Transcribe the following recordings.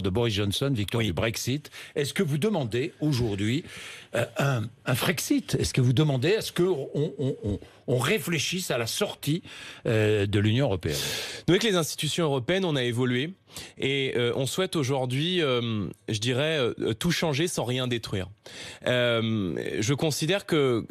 de Boris Johnson, victoire du Brexit. Est-ce que vous demandez aujourd'hui euh, un, un, Frexit Est-ce que vous demandez à ce qu'on on, réfléchisse à la sortie euh, de l'Union européenne Avec les institutions européennes, on a évolué. Et euh, on souhaite aujourd'hui, euh, je dirais, euh, tout changer sans rien détruire. je considère que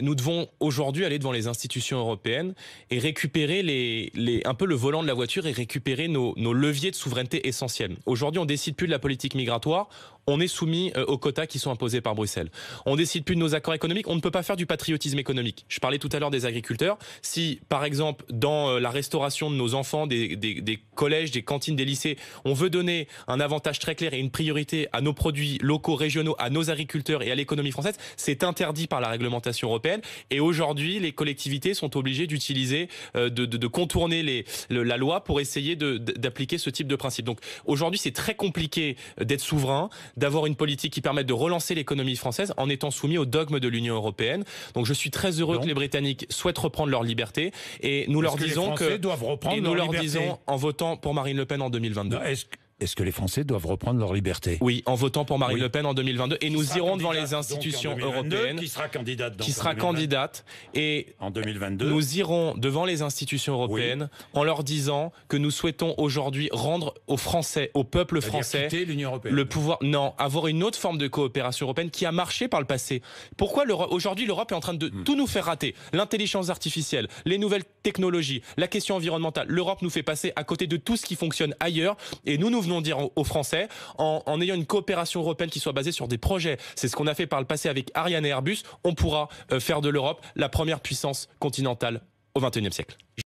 nous devons aujourd'hui aller devant les institutions européennes et récupérer les, un peu le volant de la voiture et récupérer nos, leviers de souveraineté essentiels. Aujourd'hui, on décide plus de la politique migratoire, on est soumis euh, aux quotas qui sont imposés par Bruxelles. On décide plus de nos accords économiques, on ne peut pas faire du patriotisme économique. Je parlais tout à l'heure des agriculteurs. Si, par exemple, dans euh, la restauration de nos enfants, des, collèges, des cantines, des lycées, on veut donner un avantage très clair et une priorité à nos produits locaux, régionaux, à nos agriculteurs et à l'économie française, c'est interdit par la réglementation européenne. Et aujourd'hui, les collectivités sont obligées d'utiliser, euh, de, contourner les, la loi pour essayer d'appliquer ce type de principe. Donc aujourd'hui, c'est très compliqué d'être souverain, d'avoir une politique qui permette de relancer l'économie française en étant soumis au dogme de l'Union européenne. Donc je suis très heureux que les Britanniques souhaitent reprendre leur liberté et nous leur disons que doivent reprendre et nous leur, disons en votant pour Marine Le Pen en 2022 est-ce que les Français doivent reprendre leur liberté Oui, en votant pour Marine Le Pen en 2022. Et nous irons devant les institutions européennes. Qui sera candidate Qui sera candidate. Et en 2022. Nous irons devant les institutions européennes en leur disant que nous souhaitons aujourd'hui rendre aux Français, au peuple français, le pouvoir. Non, avoir une autre forme de coopération européenne qui a marché par le passé. Pourquoi aujourd'hui l'Europe est en train de hmm. tout nous faire rater L'intelligence artificielle, les nouvelles technologie, la question environnementale. L'Europe nous fait passer à côté de tout ce qui fonctionne ailleurs. Et nous, nous venons dire aux Français, en, en ayant une coopération européenne qui soit basée sur des projets, c'est ce qu'on a fait par le passé avec Ariane et Airbus, on pourra euh, faire de l'Europe la première puissance continentale au XXIe siècle.